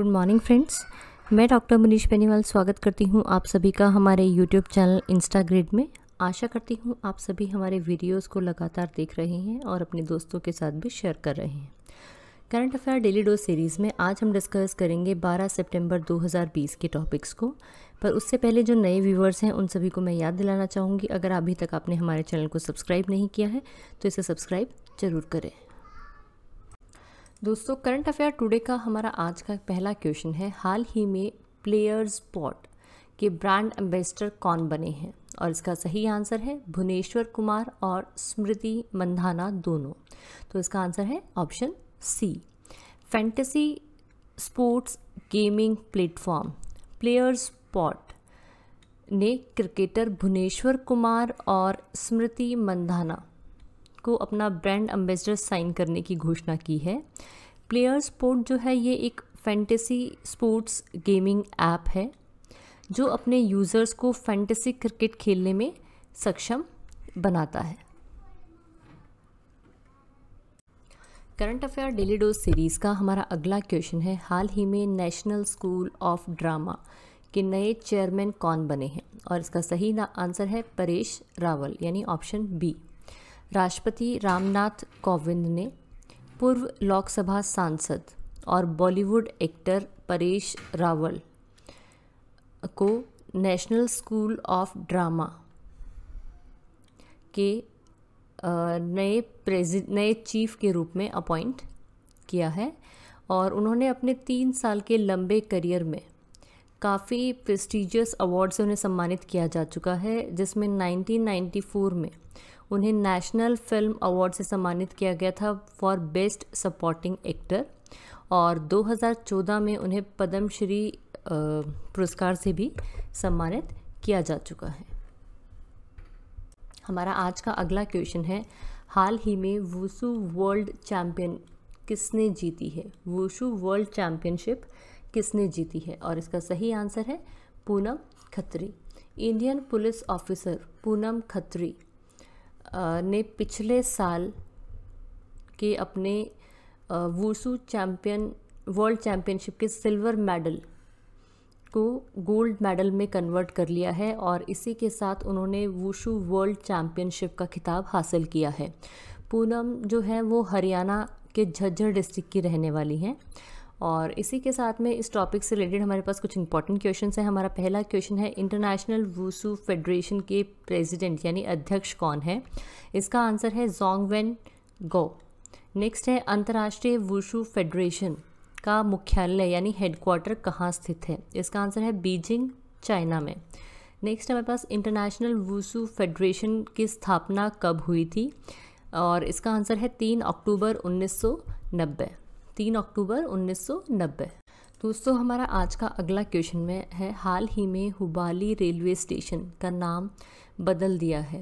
good morning friends मैं doctor Manish Beniwal स्वागत करती हूँ आप सभी का हमारे यूट्यूब चैनल इंस्टाग्रिड में आशा करती हूँ आप सभी हमारे वीडियोस को लगातार देख रहे हैं और अपने दोस्तों के साथ भी शेयर कर रहे हैं current affair daily dose series में आज हम डिस्कस करेंगे 12 सितंबर 2020 के टॉपिक्स को पर उससे पहले जो नए व्यूवर्स हैं उन सभी को मैं याद दिलाना चाहूँगी अगर अभी तक आपने हमारे चैनल को सब्सक्राइब नहीं किया है तो इसे सब्सक्राइब ज़रूर करें दोस्तों करंट अफेयर टुडे का हमारा आज का पहला क्वेश्चन है हाल ही में प्लेयर्स पॉट के ब्रांड एम्बेसडर कौन बने हैं और इसका सही आंसर है भुवनेश्वर कुमार और स्मृति मंधाना दोनों तो इसका आंसर है option C fantasy sports gaming platform players pot ने क्रिकेटर भुवनेश्वर कुमार और स्मृति मंधाना को अपना ब्रांड एम्बेसडर साइन करने की घोषणा की है प्लेयर स्पोर्ट जो है ये एक फैंटेसी स्पोर्ट्स गेमिंग ऐप है जो अपने यूज़र्स को फैंटेसी क्रिकेट खेलने में सक्षम बनाता है current affair daily dose series का हमारा अगला क्वेश्चन है हाल ही में नेशनल स्कूल ऑफ ड्रामा के नए चेयरमैन कौन बने हैं और इसका सही आंसर है परेश रावल यानी ऑप्शन बी राष्ट्रपति रामनाथ कोविंद ने पूर्व लोकसभा सांसद और बॉलीवुड एक्टर परेश रावल को नेशनल स्कूल ऑफ ड्रामा के नए प्रेजि नए चीफ के रूप में अपॉइंट किया है और उन्होंने अपने तीन साल के लंबे करियर में काफ़ी प्रेस्टिजियस अवार्ड से उन्हें सम्मानित किया जा चुका है जिसमें 1994 में उन्हें नेशनल फिल्म अवार्ड से सम्मानित किया गया था फॉर बेस्ट सपोर्टिंग एक्टर और 2014 में उन्हें पद्मश्री पुरस्कार से भी सम्मानित किया जा चुका है हमारा आज का अगला क्वेश्चन है हाल ही में वूसू वर्ल्ड चैम्पियन किसने जीती है वुशू वर्ल्ड चैम्पियनशिप किसने जीती है और इसका सही आंसर है Poonam Khatri Indian police officer Poonam Khatri ने पिछले साल के अपने वूसू चैम्पियन वर्ल्ड चैम्पियनशिप के सिल्वर मेडल को गोल्ड मेडल में कन्वर्ट कर लिया है और इसी के साथ उन्होंने वूशू वर्ल्ड चैम्पियनशिप का खिताब हासिल किया है पूनम जो है वो हरियाणा के झज्जर डिस्ट्रिक्ट की रहने वाली हैं और इसी के साथ में इस टॉपिक से रिलेटेड हमारे पास कुछ इंपॉर्टेंट क्वेश्चन हैं हमारा पहला क्वेश्चन है इंटरनेशनल वूसू फेडरेशन के प्रेसिडेंट यानी अध्यक्ष कौन है इसका आंसर है जोंग वेन गो नेक्स्ट है अंतर्राष्ट्रीय वूसू फेडरेशन का मुख्यालय यानी हेडक्वार्टर कहाँ स्थित है इसका आंसर है बीजिंग चाइना में नेक्स्ट हमारे पास इंटरनेशनल वूसू फेडरेशन की स्थापना कब हुई थी और इसका आंसर है तीन अक्टूबर नब्बे तीन अक्टूबर 1990 दोस्तों हमारा आज का अगला क्वेश्चन में है हाल ही में हुबाली रेलवे स्टेशन का नाम बदल दिया है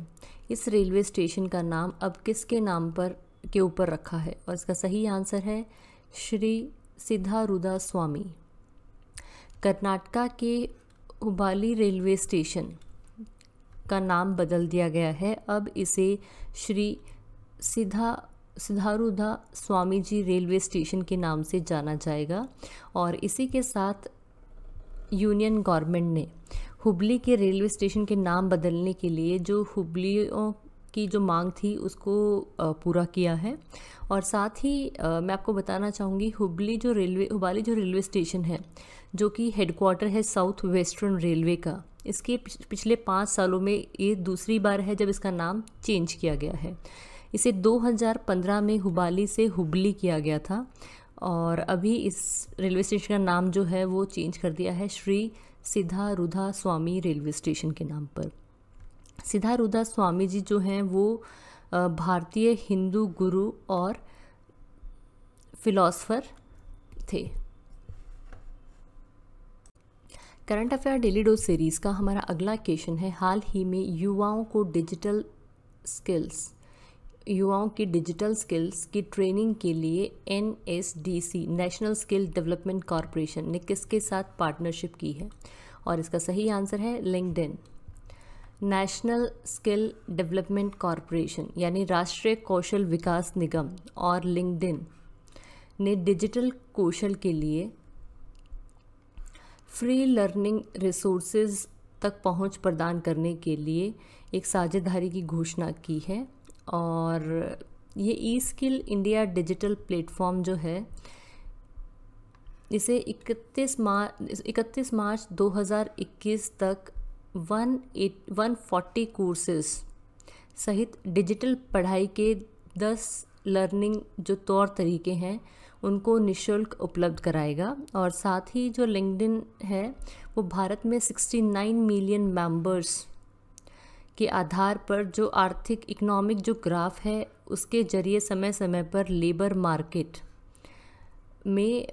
इस रेलवे स्टेशन का नाम अब किसके नाम पर के ऊपर रखा है और इसका सही आंसर है श्री सिद्धारुदा स्वामी कर्नाटका के हुबाली रेलवे स्टेशन का नाम बदल दिया गया है अब इसे श्री सिद्धा सिद्धारूधा स्वामी जी रेलवे स्टेशन के नाम से जाना जाएगा और इसी के साथ यूनियन गवर्नमेंट ने हुबली के रेलवे स्टेशन के नाम बदलने के लिए जो हुबलियों की जो मांग थी उसको पूरा किया है और साथ ही मैं आपको बताना चाहूँगी हुबली जो रेलवे हुबाली जो रेलवे स्टेशन है जो कि हेडक्वार्टर है साउथ वेस्टर्न रेलवे का इसके पिछले पाँच सालों में ये दूसरी बार है जब इसका नाम चेंज किया गया है इसे 2015 में हुबाली से हुबली किया गया था और अभी इस रेलवे स्टेशन का नाम जो है वो चेंज कर दिया है श्री सिद्धारुधा स्वामी रेलवे स्टेशन के नाम पर सिद्धारुधा स्वामी जी जो हैं वो भारतीय हिंदू गुरु और फिलोसफर थे current affair daily dose series का हमारा अगला क्वेश्चन है हाल ही में युवाओं को डिजिटल स्किल्स युवाओं की डिजिटल स्किल्स की ट्रेनिंग के लिए N national skill development corporation ने किसके साथ पार्टनरशिप की है और इसका सही आंसर है LinkedIn national skill development corporation यानी राष्ट्रीय कौशल विकास निगम और लिंकड ने डिजिटल कौशल के लिए फ्री लर्निंग रिसोर्सेज तक पहुंच प्रदान करने के लिए एक साझेदारी की घोषणा की है और ये e skill India digital platform जो है इसे 31 मार्च इकतीस मार्च 2021 तक one eight one forty courses सहित डिजिटल पढ़ाई के दस लर्निंग जो तौर तरीके हैं उनको निशुल्क उपलब्ध कराएगा और साथ ही जो लिंकड है वो भारत में 69 मिलियन मेंबर्स के आधार पर जो आर्थिक इकोनॉमिक जो ग्राफ है उसके ज़रिए समय समय पर लेबर मार्केट में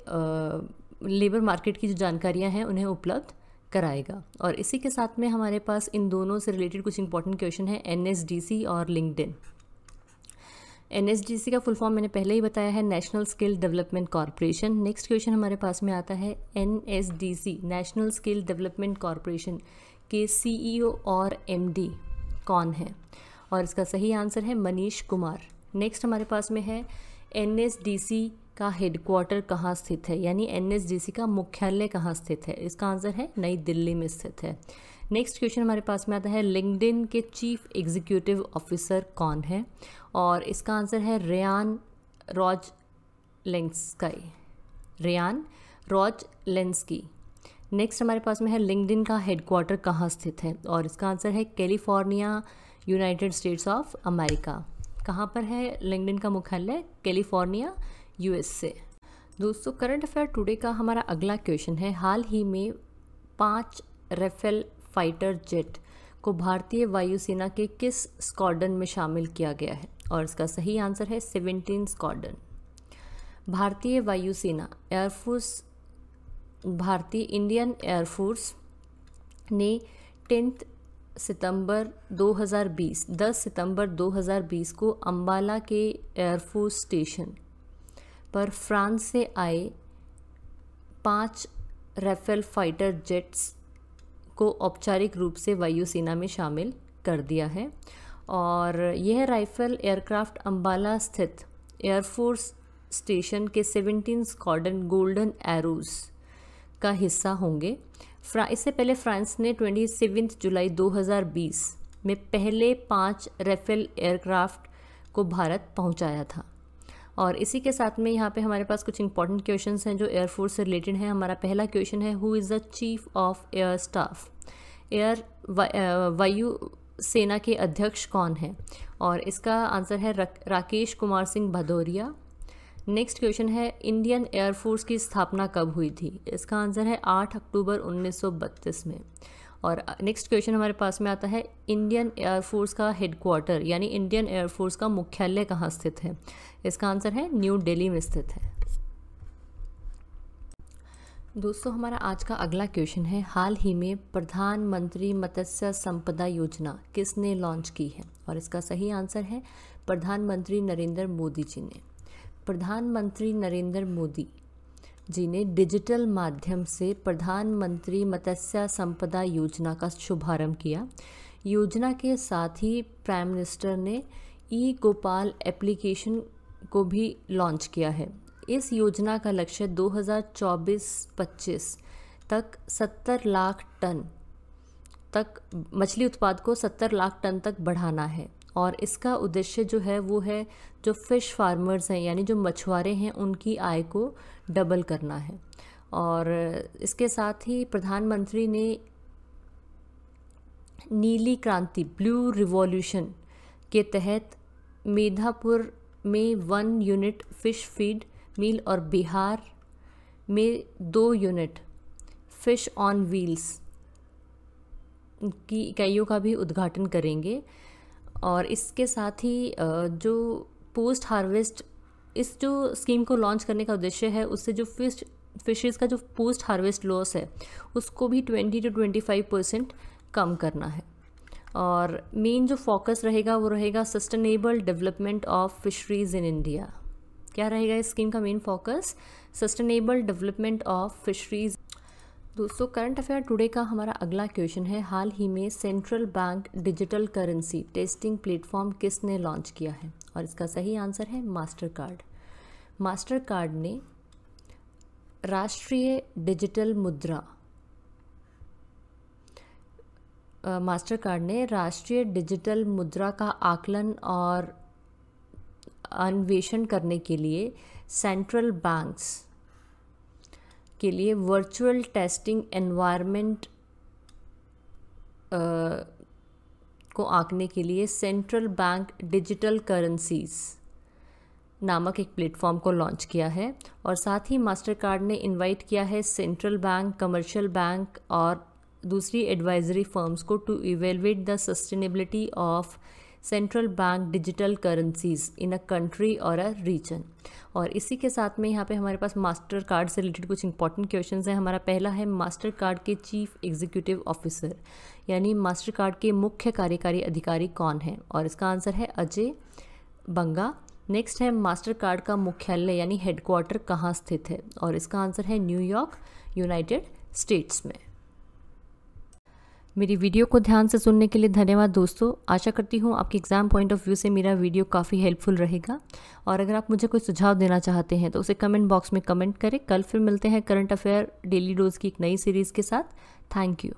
लेबर मार्केट की जो जानकारियां हैं उन्हें उपलब्ध कराएगा और इसी के साथ में हमारे पास इन दोनों से रिलेटेड कुछ इंपॉर्टेंट क्वेश्चन है एन और लिंकड एन का फुल फॉर्म मैंने पहले ही बताया है national skill development corporation next question हमारे पास में आता है N national skill development corporation के सीईओ e और एमडी कौन है और इसका सही आंसर है मनीष कुमार नेक्स्ट हमारे पास में है एन का हेडक्वार्टर कहाँ स्थित है यानी एन का मुख्यालय कहाँ स्थित है इसका आंसर है नई दिल्ली में स्थित है नेक्स्ट क्वेश्चन हमारे पास में आता है लिंकडिन के चीफ एग्जीक्यूटिव ऑफिसर कौन है और इसका आंसर है Ryan Roslansky Ryan Roslansky next हमारे पास में है लिंकडिन का हेडक्वार्टर कहाँ स्थित है और इसका आंसर है California United States of America कहाँ पर है लिंकडिन का मुख्यालय कैलिफोर्निया यूएसए दोस्तों करंट अफेयर टुडे का हमारा अगला क्वेश्चन है हाल ही में पाँच रेफेल फाइटर जेट को भारतीय वायुसेना के किस स्क्वाडन में शामिल किया गया है और इसका सही आंसर है सेवेंटीन स्क्वाडन भारतीय वायुसेना एयरफोर्स भारतीय इंडियन एयरफोर्स ने टेंथ सितंबर 2020 10 सितंबर 2020 को अंबाला के एयरफोर्स स्टेशन पर फ्रांस से आए पांच रेफेल फाइटर जेट्स को औपचारिक रूप से वायुसेना में शामिल कर दिया है और यह राइफल एयरक्राफ्ट अंबाला स्थित एयरफोर्स स्टेशन के 17 स्क्वाडन गोल्डन एरोज़ का हिस्सा होंगे फ्रा इससे पहले फ्रांस ने ट्वेंटी सेवेंथ जुलाई 2020 में पहले पाँच रेफेल एयरक्राफ्ट को भारत पहुंचाया था और इसी के साथ में यहाँ पे हमारे पास कुछ इंपॉर्टेंट क्वेश्चंस हैं जो एयरफोर्स से रिलेटेड हैं हमारा पहला क्वेश्चन है who is the chief of air staff air वायु सेना के अध्यक्ष कौन है और इसका आंसर है राकेश कुमार सिंह भदौरिया नेक्स्ट क्वेश्चन है इंडियन एयरफोर्स की स्थापना कब हुई थी इसका आंसर है आठ अक्टूबर 1932 में और नेक्स्ट क्वेश्चन हमारे पास में आता है इंडियन एयरफोर्स का हेडक्वार्टर यानी इंडियन एयरफोर्स का मुख्यालय कहाँ स्थित है इसका आंसर है न्यू दिल्ली में स्थित है दोस्तों हमारा आज का अगला क्वेश्चन है हाल ही में प्रधानमंत्री मत्स्य संपदा योजना किसने लॉन्च की है और इसका सही आंसर है प्रधानमंत्री नरेंद्र मोदी जी ने प्रधानमंत्री नरेंद्र मोदी जी ने डिजिटल माध्यम से प्रधानमंत्री मत्स्य संपदा योजना का शुभारंभ किया योजना के साथ ही प्राइम मिनिस्टर ने ई गोपाल एप्लीकेशन को भी लॉन्च किया है इस योजना का लक्ष्य 2024-25 तक 70 लाख टन तक मछली उत्पाद को 70 लाख टन तक बढ़ाना है और इसका उद्देश्य जो है वो है जो फ़िश फार्मर्स हैं यानी जो मछुआरे हैं उनकी आय को डबल करना है और इसके साथ ही प्रधानमंत्री ने नीली क्रांति ब्लू रिवॉल्यूशन के तहत मेधापुर में one unit fish feed mill और बिहार में दो यूनिट फ़िश ऑन व्हील्स की इकाइयों का भी उद्घाटन करेंगे और इसके साथ ही जो पोस्ट हार्वेस्ट इस जो स्कीम को लॉन्च करने का उद्देश्य है उससे जो फिश फिशेज़ का जो पोस्ट हार्वेस्ट लॉस है उसको भी twenty two twenty five percent कम करना है और मेन जो फोकस रहेगा वो रहेगा sustainable development of fisheries in India क्या रहेगा इस स्कीम का main focus sustainable development of fisheries दोस्तों करंट अफेयर टुडे का हमारा अगला क्वेश्चन है हाल ही में central bank digital currency testing platform किसने लॉन्च किया है और इसका सही आंसर है मास्टर कार्ड मास्टर कार्ड ने राष्ट्रीय डिजिटल मुद्रा मास्टर कार्ड ने राष्ट्रीय डिजिटल मुद्रा का आकलन और अन्वेषण करने के लिए सेंट्रल बैंक्स के लिए वर्चुअल टेस्टिंग एनवायरनमेंट को आंकने के लिए सेंट्रल बैंक डिजिटल करेंसीज़ नामक एक प्लेटफॉर्म को लॉन्च किया है और साथ ही मास्टर कार्ड ने इनवाइट किया है सेंट्रल बैंक कमर्शियल बैंक और दूसरी एडवाइजरी फर्म्स को to evaluate the sustainability of central bank digital currencies in a country और अ रीजन और इसी के साथ में यहाँ पे हमारे पास मास्टर कार्ड से रिलेटेड कुछ इंपॉर्टेंट क्वेश्चन हैं हमारा पहला है मास्टर कार्ड के चीफ एग्जीक्यूटिव ऑफिसर यानी मास्टर कार्ड के मुख्य कार्यकारी अधिकारी कौन है और इसका आंसर है अजय बंगा नेक्स्ट है मास्टर कार्ड का मुख्यालय यानी हेडक्वार्टर कहाँ स्थित है और इसका आंसर है न्यूयॉर्क यूनाइटेड स्टेट्स में मेरी वीडियो को ध्यान से सुनने के लिए धन्यवाद दोस्तों आशा करती हूँ आपके एग्ज़ाम पॉइंट ऑफ व्यू से मेरा वीडियो काफ़ी हेल्पफुल रहेगा और अगर आप मुझे कोई सुझाव देना चाहते हैं तो उसे कमेंट बॉक्स में कमेंट करें कल फिर मिलते हैं करंट अफेयर डेली डोज की एक नई सीरीज़ के साथ थैंक यू